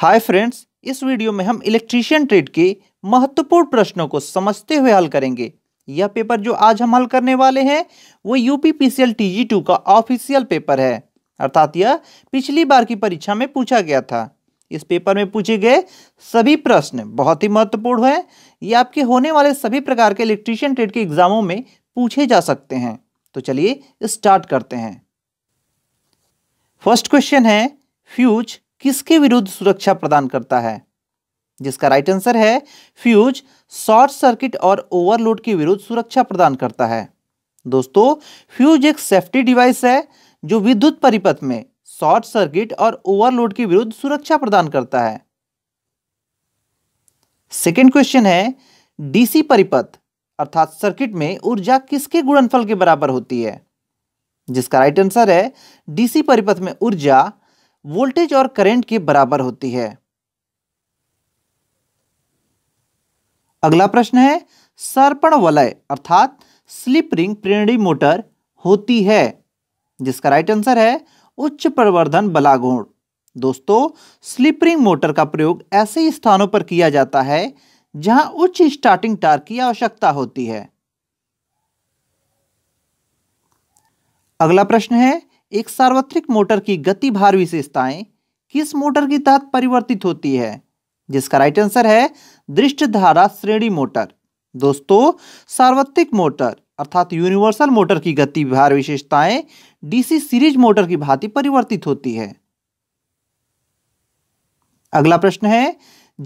hi friends इस video में हम इलेक्ट्रीशियन ट्रेड के महत्वपूर्ण प्रश्नों को समझते हुए हल करेंगे यह पेपर जो आज हम हल करने वाले हैं वो U P P C L T G two का ऑफिशियल पेपर है अर्थात यह पिछली बार की परीक्षा में पूछा गया था इस पेपर में पूछे गए सभी प्रश्न बहुत ही महत्वपूर्ण हैं ये आपके होने वाले सभी प्रकार के इलेक्ट्रीशियन ट्रेड के एग्जामों में पूछे जा सकते हैं तो चलिए स्टार्ट करते हैं फर्स्ट क्वेश्चन है फ्यूज किसके विरुद्ध सुरक्षा प्रदान करता है जिसका राइट आंसर है फ्यूज शॉर्ट सर्किट और ओवरलोड के विरुद्ध सुरक्षा प्रदान करता है दोस्तों फ्यूज एक सेफ्टी डिवाइस है जो विद्युत परिपथ में शॉर्ट सर्किट और ओवरलोड के विरुद्ध सुरक्षा प्रदान करता है सेकेंड क्वेश्चन है डीसी परिपथ अर्थात सर्किट में ऊर्जा किसके गुणनफल के बराबर होती है जिसका राइट आंसर है डीसी परिपथ में ऊर्जा वोल्टेज और करंट के बराबर होती है अगला प्रश्न है सर्पण वलय अर्थात स्लिप रिंग प्रेरणी मोटर होती है जिसका राइट आंसर है उच्च प्रवर्धन बलागोण दोस्तों स्लिप रिंग मोटर का प्रयोग ऐसे स्थानों पर किया जाता है जहां उच्च स्टार्टिंग टार्क की आवश्यकता होती है अगला प्रश्न है एक सार्वत्रिक मोटर की गति भार विशेषताएं किस मोटर के तहत परिवर्तित होती है जिसका राइट आंसर है दृष्ट धारा श्रेणी मोटर दोस्तों सार्वत्रिक मोटर अर्थात यूनिवर्सल मोटर की गति भार विशेषताएं डीसी सीरीज मोटर की भांति परिवर्तित होती है अगला प्रश्न है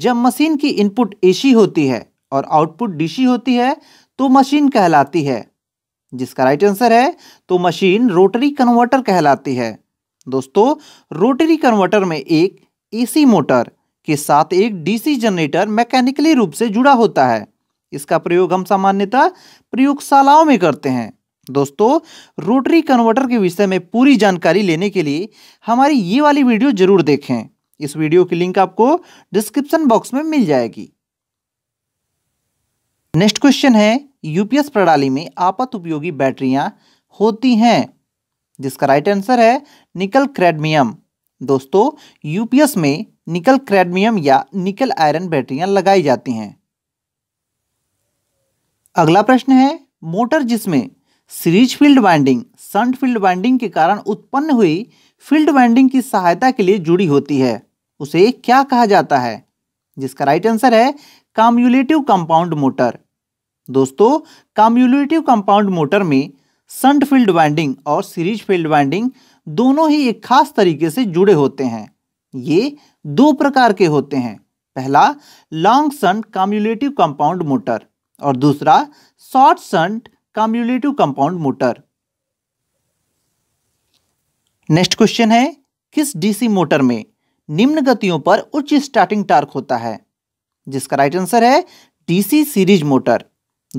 जब मशीन की इनपुट एसी होती है और आउटपुट डीसी होती है तो मशीन कहलाती है जिसका राइट आंसर है तो मशीन रोटरी कन्वर्टर कहलाती है दोस्तों रोटरी कन्वर्टर में एक एसी मोटर के साथ एक डीसी जनरेटर मैकेनिकली रूप से जुड़ा होता है इसका प्रयोग हम सामान्यतः प्रयोगशालाओं में करते हैं दोस्तों रोटरी कन्वर्टर के विषय में पूरी जानकारी लेने के लिए हमारी ये वाली वीडियो जरूर देखें इस वीडियो की लिंक आपको डिस्क्रिप्शन बॉक्स में मिल जाएगी नेक्स्ट क्वेश्चन है यूपीएस प्रणाली में आपत उपयोगी बैटरियां होती हैं जिसका राइट आंसर है निकल क्रेडमियम दोस्तों यूपीएस में निकल क्रेडमियम या निकल आयरन बैटरियां लगाई जाती हैं अगला प्रश्न है मोटर जिसमें series field winding shunt field winding के कारण उत्पन्न हुई फील्ड वाइंडिंग की सहायता के लिए जुड़ी होती है उसे क्या कहा जाता है जिसका राइट आंसर है काम्यूलेटिव कंपाउंड मोटर दोस्तों कम्युलेटिव कंपाउंड मोटर में संट फील्ड वाइंडिंग और सीरीज फील्ड वाइंडिंग दोनों ही एक खास तरीके से जुड़े होते हैं ये दो प्रकार के होते हैं पहला long shunt cumulative compound motor और दूसरा short shunt cumulative compound motor next question है किस डीसी मोटर में निम्न गतियों पर उच्च स्टार्टिंग टार्क होता है जिसका राइट आंसर है डीसी सीरीज मोटर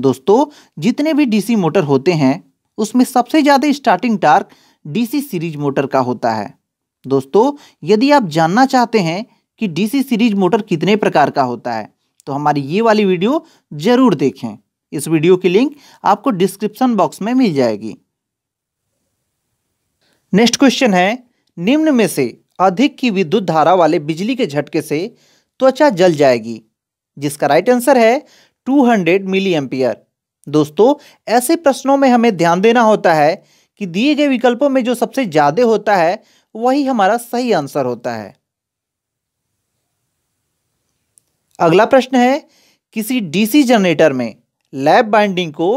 दोस्तों जितने भी डीसी मोटर होते हैं उसमें सबसे ज़्यादा starting torque DC series motor का होता है दोस्तों यदि आप जानना चाहते हैं कि डीसी सीरीज मोटर कितने प्रकार का होता है तो हमारी ये वाली वीडियो ज़रूर देखें इस वीडियो की लिंक आपको डिस्क्रिप्शन बॉक्स में मिल जाएगी नेक्स्ट क्वेश्चन है निम्न में से अधिक की विद्युत धारा वाले बिजली के झटके से त्वचा जल जाएगी जिसका राइट आंसर है 200 मिली एम्पियर दोस्तों ऐसे प्रश्नों में हमें ध्यान देना होता है कि दिए गए विकल्पों में जो सबसे ज़्यादा होता है वही हमारा सही आंसर होता है अगला प्रश्न है किसी डीसी जनरेटर में लैब बाइंडिंग को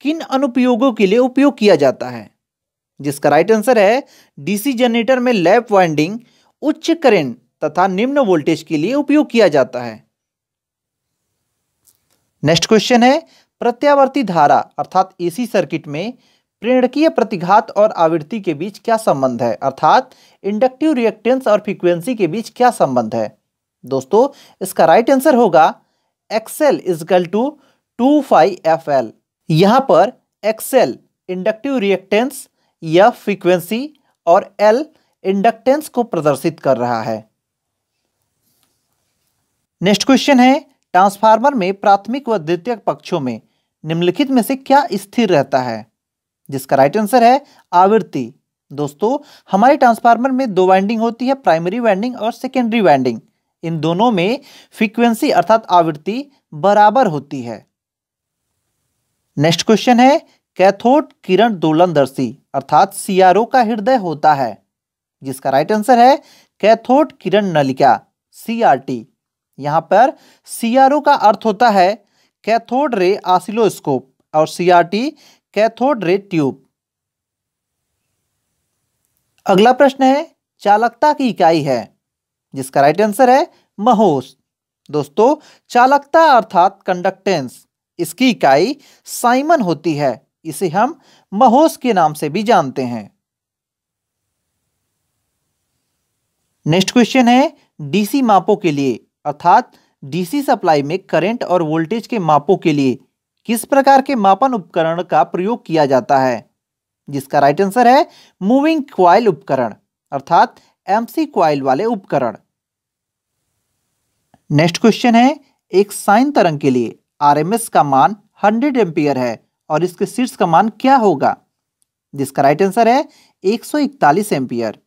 किन अनुपयोगों के लिए उपयोग किया जाता है जिसका राइट आंसर है डीसी जनरेटर में लैब वाइंडिंग उच्च करेंट तथा निम्न वोल्टेज के लिए उपयोग किया जाता है नेक्स्ट क्वेश्चन है प्रत्यावर्ती धारा अर्थात एसी सर्किट में प्रेरणकीय प्रतिघात और आवृत्ति के बीच क्या संबंध है अर्थात इंडक्टिव रिएक्टेंस और फ्रीक्वेंसी के बीच क्या संबंध है दोस्तों इसका राइट आंसर होगा XL equal to two five F L यहाँ पर एक्सएल इंडक्टिव रिएक्टेंस या फ्रीक्वेंसी और एल इंडक्टेंस को प्रदर्शित कर रहा है नेक्स्ट क्वेश्चन है ट्रांसफार्मर में प्राथमिक व द्वितीयक पक्षों में निम्नलिखित में से क्या स्थिर रहता है जिसका राइट आंसर है आवृत्ति दोस्तों हमारे ट्रांसफार्मर में दो वाइंडिंग होती है प्राइमरी वाइंडिंग और सेकेंडरी वाइंडिंग इन दोनों में फ्रीक्वेंसी अर्थात आवृत्ति बराबर होती है नेक्स्ट क्वेश्चन है कैथोड किरण दोलनदर्शी अर्थात सीआरओ का हृदय होता है जिसका राइट आंसर है कैथोड किरण नलिका सीआरटी यहाँ पर सी का अर्थ होता है कैथोड रे आसिलोस्कोप और सीआरटी कैथोड रे ट्यूब अगला प्रश्न है चालकता की इकाई है जिसका राइट आंसर है महोस दोस्तों चालकता अर्थात कंडक्टेंस इसकी इकाई साइमन होती है इसे हम महोस के नाम से भी जानते हैं नेक्स्ट क्वेश्चन है डीसी मापों के लिए अर्थात डीसी सप्लाई में करंट और वोल्टेज के मापों के लिए किस प्रकार के मापन उपकरण का प्रयोग किया जाता है जिसका राइट आंसर है मूविंग क्वाइल उपकरण अर्थात एमसी क्वाइल वाले उपकरण नेक्स्ट क्वेश्चन है एक साइन तरंग के लिए आरएमएस का मान 100 एम्पियर है और इसके शीर्ष का मान क्या होगा जिसका राइट आंसर है 141 एम्पियर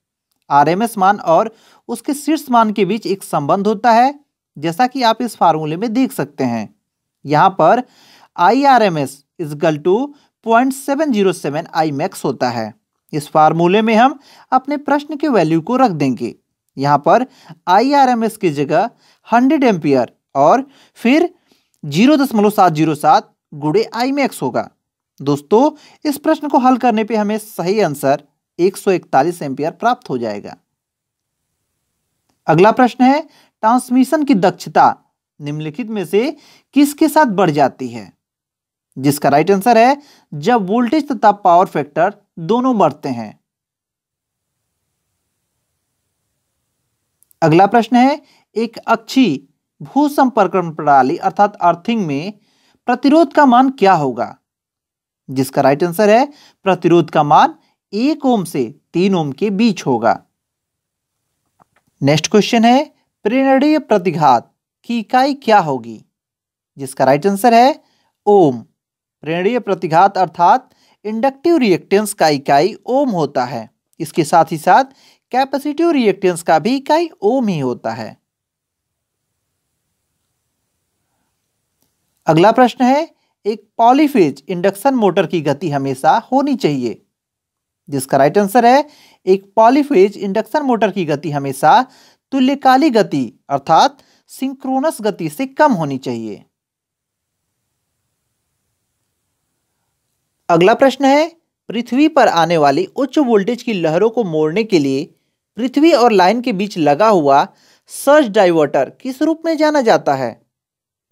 आर मान और उसके शीर्ष मान के बीच एक संबंध होता है जैसा कि आप इस फार्मूले में देख सकते हैं यहाँ पर I R M S equal to point seven zero seven I max होता है इस फार्मूले में हम अपने प्रश्न के वैल्यू को रख देंगे यहाँ पर आई आर एम एस की जगह हंड्रेड एम्पियर और फिर जीरो दशमलव सात जीरो सात गुड़े आई मैक्स होगा दोस्तों इस प्रश्न को हल करने पे हमें सही आंसर एक सौ इकतालीस एम्पियर प्राप्त हो जाएगा अगला प्रश्न है ट्रांसमिशन की दक्षता निम्नलिखित में से किसके साथ बढ़ जाती है जिसका राइट आंसर है जब वोल्टेज तथा पावर फैक्टर दोनों बढ़ते हैं अगला प्रश्न है एक अच्छी भू संपर्कण प्रणाली अर्थात अर्थिंग में प्रतिरोध का मान क्या होगा जिसका राइट आंसर है प्रतिरोध का मान एक ओम से तीन ओम के बीच होगा नेक्स्ट क्वेश्चन है प्रेरणीय प्रतिघात की इकाई क्या होगी जिसका राइट आंसर है ओम प्रेरणीय प्रतिघात अर्थात इंडक्टिव रिएक्टेंस का इकाई ओम होता है इसके साथ ही साथ कैपेसिटिव रिएक्टेंस का भी इकाई ओम ही होता है अगला प्रश्न है एक पॉलीफेज इंडक्शन मोटर की गति हमेशा होनी चाहिए जिसका राइट आंसर है एक पॉलीफेज इंडक्शन मोटर की गति हमेशा तुल्यकाली गति अर्थात सिंक्रोनस गति से कम होनी चाहिए अगला प्रश्न है पृथ्वी पर आने वाली उच्च वोल्टेज की लहरों को मोड़ने के लिए पृथ्वी और लाइन के बीच लगा हुआ सर्ज डाइवर्टर किस रूप में जाना जाता है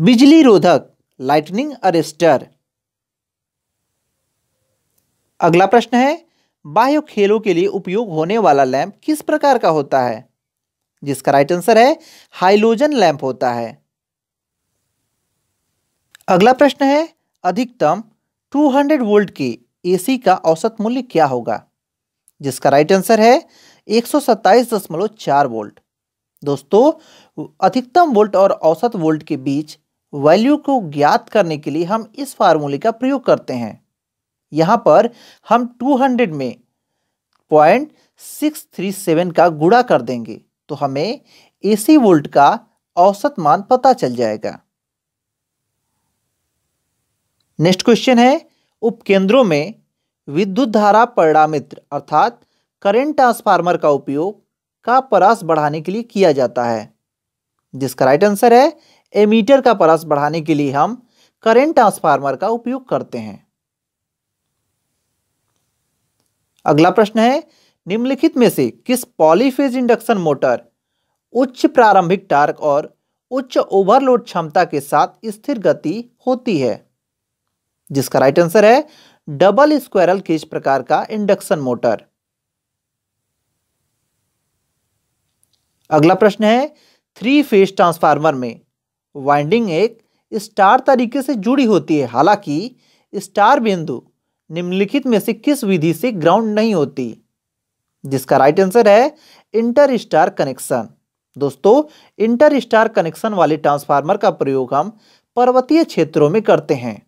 बिजली रोधक लाइटनिंग अरेस्टर अगला प्रश्न है बाह्य खेलों के लिए उपयोग होने वाला लैंप किस प्रकार का होता है जिसका राइट आंसर है हाइलोजन लैंप होता है अगला प्रश्न है अधिकतम 200 वोल्ट के एसी का औसत मूल्य क्या होगा जिसका राइट आंसर है एक वोल्ट दोस्तों अधिकतम वोल्ट और औसत वोल्ट के बीच वैल्यू को ज्ञात करने के लिए हम इस फार्मूले का प्रयोग करते हैं यहां पर हम 200 में पॉइंट सिक्स थ्री सेवन का गुड़ा कर देंगे तो हमें एसी वोल्ट का औसत मान पता चल जाएगा नेक्स्ट क्वेश्चन है उपकेंद्रों में विद्युत धारा परिणामित्र अर्थात करंट ट्रांसफार्मर का उपयोग का परास बढ़ाने के लिए किया जाता है जिसका राइट आंसर है एमीटर का परास बढ़ाने के लिए हम करंट ट्रांसफार्मर का उपयोग करते हैं अगला प्रश्न है निम्नलिखित में से किस पॉलीफेज इंडक्शन मोटर उच्च प्रारंभिक टार्क और उच्च ओवरलोड क्षमता के साथ स्थिर गति होती है जिसका राइट आंसर है डबल स्क्वायरल केज प्रकार का इंडक्शन मोटर अगला प्रश्न है थ्री फेज ट्रांसफार्मर में वाइंडिंग एक स्टार तरीके से जुड़ी होती है हालांकि स्टार बिंदु निम्नलिखित में से किस विधि से ग्राउंड नहीं होती जिसका राइट आंसर है इंटर स्टार कनेक्शन दोस्तों इंटर स्टार कनेक्शन वाले ट्रांसफार्मर का प्रयोग हम पर्वतीय क्षेत्रों में करते हैं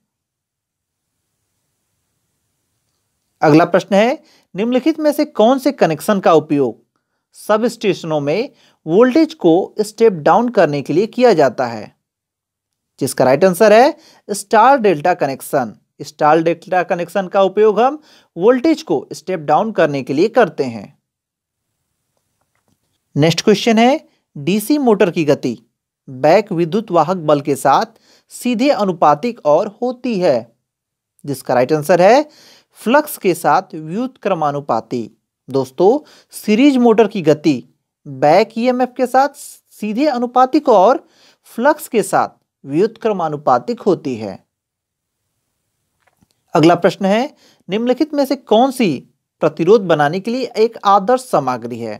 अगला प्रश्न है निम्नलिखित में से कौन से कनेक्शन का उपयोग सब स्टेशनों में वोल्टेज को स्टेप डाउन करने के लिए किया जाता है जिसका राइट आंसर है star delta connection star delta connection का उपयोग हम वोल्टेज को स्टेप डाउन करने के लिए करते हैं नेक्स्ट क्वेश्चन है डीसी मोटर की गति बैक विद्युत वाहक बल के साथ सीधे अनुपातिक और होती है जिसका राइट आंसर है फ्लक्स के साथ व्युत क्रमानुपाती दोस्तों सीरीज मोटर की गति बैक ईएमएफ के साथ सीधे अनुपातिक और फ्लक्स के साथ व्युत क्रमानुपातिक होती है अगला प्रश्न है निम्नलिखित में से कौन सी प्रतिरोध बनाने के लिए एक आदर्श सामग्री है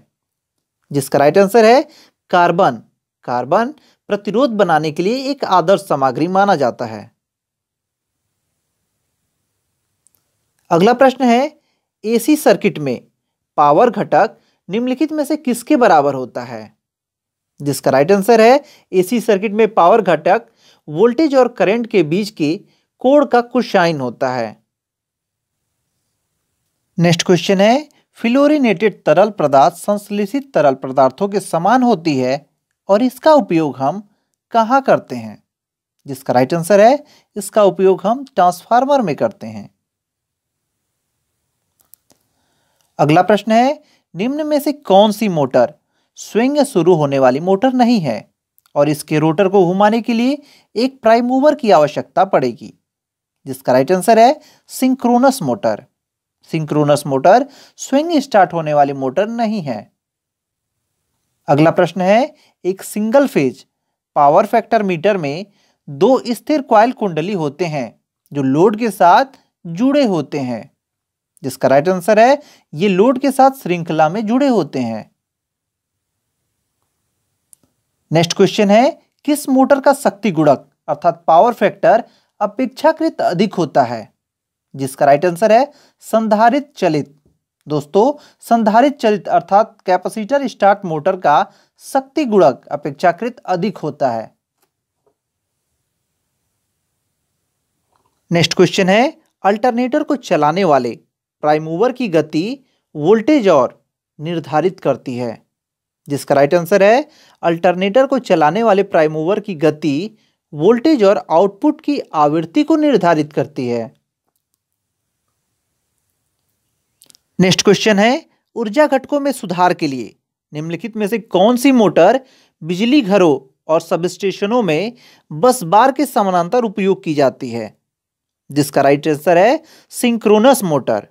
जिसका राइट आंसर है कार्बन कार्बन प्रतिरोध बनाने के लिए एक आदर्श सामग्री माना जाता है अगला प्रश्न है एसी सर्किट में पावर घटक निम्नलिखित में से किसके बराबर होता है जिसका राइट आंसर है एसी सर्किट में पावर घटक वोल्टेज और करंट के बीच की कोड का शाइन होता है नेक्स्ट क्वेश्चन है फ्लोरिनेटेड तरल पदार्थ संश्लेषित तरल पदार्थों के समान होती है और इसका उपयोग हम कहाँ करते हैं जिसका राइट आंसर है इसका उपयोग हम ट्रांसफार्मर में करते हैं अगला प्रश्न है निम्न में से कौन सी मोटर स्विंग शुरू होने वाली मोटर नहीं है और इसके रोटर को घुमाने के लिए एक प्राइम मूवर की आवश्यकता पड़ेगी जिसका राइट आंसर है सिंक्रोनस मोटर सिंक्रोनस मोटर स्विंग स्टार्ट होने वाली मोटर नहीं है अगला प्रश्न है एक single phase power factor meter में दो स्थिर क्वाइल कुंडली होते हैं जो लोड के साथ जुड़े होते हैं जिसका राइट आंसर है ये लोड के साथ श्रृंखला में जुड़े होते हैं नेक्स्ट क्वेश्चन है किस मोटर का शक्ति गुणक अर्थात पावर फैक्टर अपेक्षाकृत अधिक होता है जिसका राइट आंसर है संधारित चलित दोस्तों संधारित चलित अर्थात कैपेसिटर स्टार्ट मोटर का शक्ति गुणक अपेक्षाकृत अधिक होता है नेक्स्ट क्वेश्चन है अल्टरनेटर को चलाने वाले प्राइम मूवर की गति वोल्टेज और निर्धारित करती है जिसका राइट आंसर है अल्टरनेटर को चलाने वाले प्राइम मूवर की गति वोल्टेज और आउटपुट की आवृत्ति को निर्धारित करती है नेक्स्ट क्वेश्चन है ऊर्जा घटकों में सुधार के लिए निम्नलिखित में से कौन सी मोटर बिजली घरों और सब स्टेशनों में बस बार के समानांतर उपयोग की जाती है जिसका राइट आंसर है सिंक्रोनस मोटर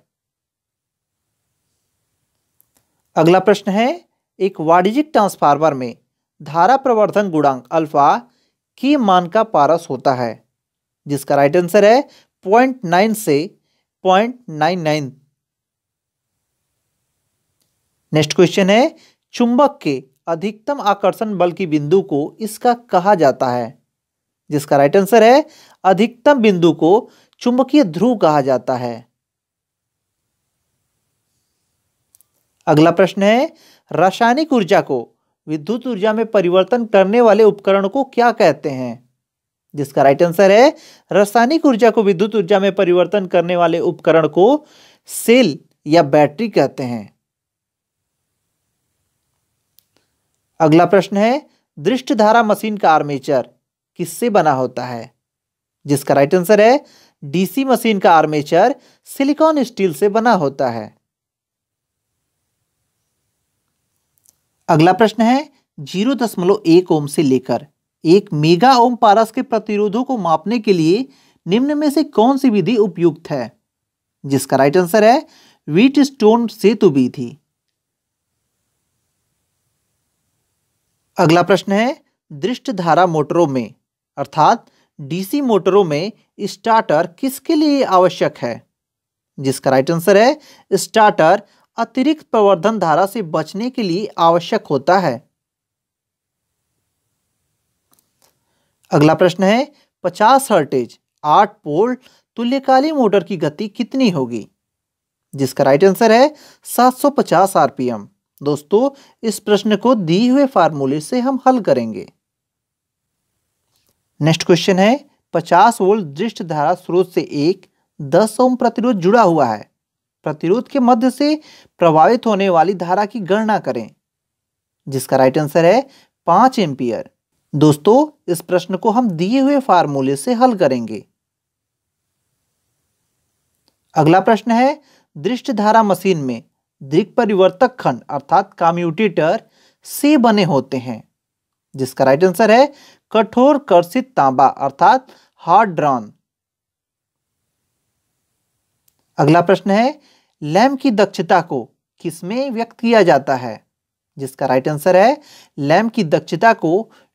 अगला प्रश्न है एक वाणिज्यिक ट्रांसफार्मर में धारा प्रवर्धन गुणांक अल्फा की मान का पारस होता है जिसका राइट आंसर है पॉइंट नाइन से point nine nine next question है चुंबक के अधिकतम आकर्षण बल की बिंदु को इसका कहा जाता है जिसका राइट आंसर है अधिकतम बिंदु को चुंबकीय ध्रुव कहा जाता है अगला प्रश्न है रासायनिक ऊर्जा को विद्युत ऊर्जा में परिवर्तन करने वाले उपकरण को क्या कहते हैं जिसका राइट आंसर है रासायनिक ऊर्जा को विद्युत ऊर्जा में परिवर्तन करने वाले उपकरण को सेल या बैटरी कहते हैं अगला प्रश्न है दृष्ट धारा मशीन का आर्मेचर किससे बना होता है जिसका राइट आंसर है डीसी मशीन का आर्मेचर सिलिकॉन स्टील से बना होता है अगला प्रश्न है जीरो दशमलव एक ओम से लेकर एक मेगा ओम पारस के प्रतिरोधों को मापने के लिए निम्न में से कौन सी विधि उपयुक्त है जिसका राइट आंसर है वीट स्टोन सेतु विधि अगला प्रश्न है दृष्ट धारा मोटरों में अर्थात डीसी मोटरों में स्टार्टर किसके लिए आवश्यक है जिसका राइट आंसर है स्टार्टर अतिरिक्त प्रवर्धन धारा से बचने के लिए आवश्यक होता है अगला प्रश्न है पचास हर्टेज आठ पोल तुल्यकालीन मोटर की गति कितनी होगी जिसका राइट आंसर है 750 आरपीएम दोस्तों इस प्रश्न को दिए हुए फार्मूले से हम हल करेंगे नेक्स्ट क्वेश्चन है 50 वोल्ट दृष्ट धारा स्रोत से एक 10 ओम प्रतिरोध जुड़ा हुआ है प्रतिरोध के मध्य से प्रभावित होने वाली धारा की गणना करें जिसका राइट आंसर है पांच एम्पियर दोस्तों इस प्रश्न को हम दिए हुए फार्मूले से हल करेंगे अगला प्रश्न है दृष्ट धारा मशीन में दृक परिवर्तक खंड अर्थात कम्यूटेटर से बने होते हैं जिसका राइट आंसर है कठोर कर्षित तांबा अर्थात हार्ड ड्रॉन अगला प्रश्न है लैम की दक्षता को किसमें व्यक्त किया जाता है जिसका राइट आंसर है लैम की दक्षता को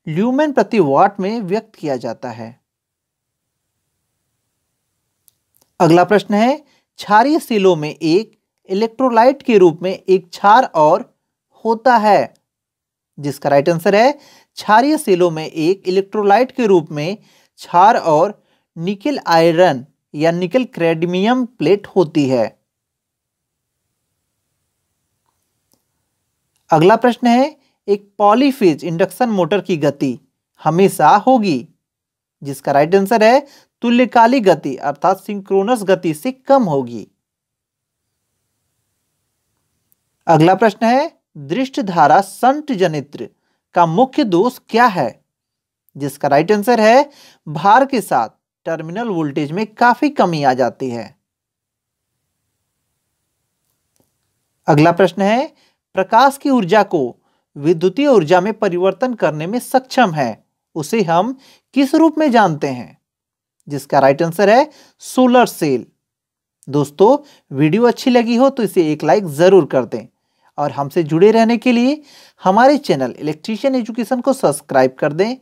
ल्यूमेन प्रति वाट में व्यक्त किया जाता है अगला प्रश्न है क्षारीय सेलों में एक इलेक्ट्रोलाइट के रूप में एक क्षार और होता है जिसका राइट आंसर है क्षारीय सेलों में एक इलेक्ट्रोलाइट के रूप में क्षार और निकल आयरन या निकल क्रेडमियम प्लेट होती है अगला प्रश्न है एक पॉलीफेज इंडक्शन मोटर की गति हमेशा होगी जिसका राइट आंसर है तुल्यकाली गति अर्थात सिंक्रोनस गति से कम होगी अगला प्रश्न है दृष्ट धारा संट जनित्र का मुख्य दोष क्या है जिसका राइट आंसर है भार के साथ टर्मिनल वोल्टेज में काफी कमी आ जाती है अगला प्रश्न है प्रकाश की ऊर्जा को विद्युतीय ऊर्जा में परिवर्तन करने में सक्षम है उसे हम किस रूप में जानते हैं जिसका राइट आंसर है सोलर सेल दोस्तों वीडियो अच्छी लगी हो तो इसे एक लाइक ज़रूर कर दें और हमसे जुड़े रहने के लिए हमारे चैनल इलेक्ट्रीशियन एजुकेशन को सब्सक्राइब कर दें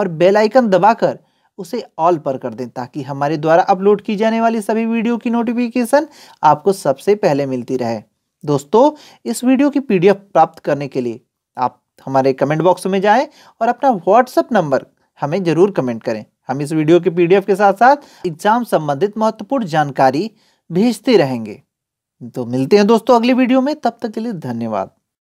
और बेल आइकन दबाकर उसे ऑल पर कर दें ताकि हमारे द्वारा अपलोड की जाने वाली सभी वीडियो की नोटिफिकेशन आपको सबसे पहले मिलती रहे दोस्तों इस वीडियो की पीडीएफ प्राप्त करने के लिए आप हमारे कमेंट बॉक्स में जाएं और अपना व्हाट्सअप नंबर हमें जरूर कमेंट करें हम इस वीडियो के पीडीएफ के साथ साथ एग्जाम संबंधित महत्वपूर्ण जानकारी भेजते रहेंगे तो मिलते हैं दोस्तों अगली वीडियो में तब तक के लिए धन्यवाद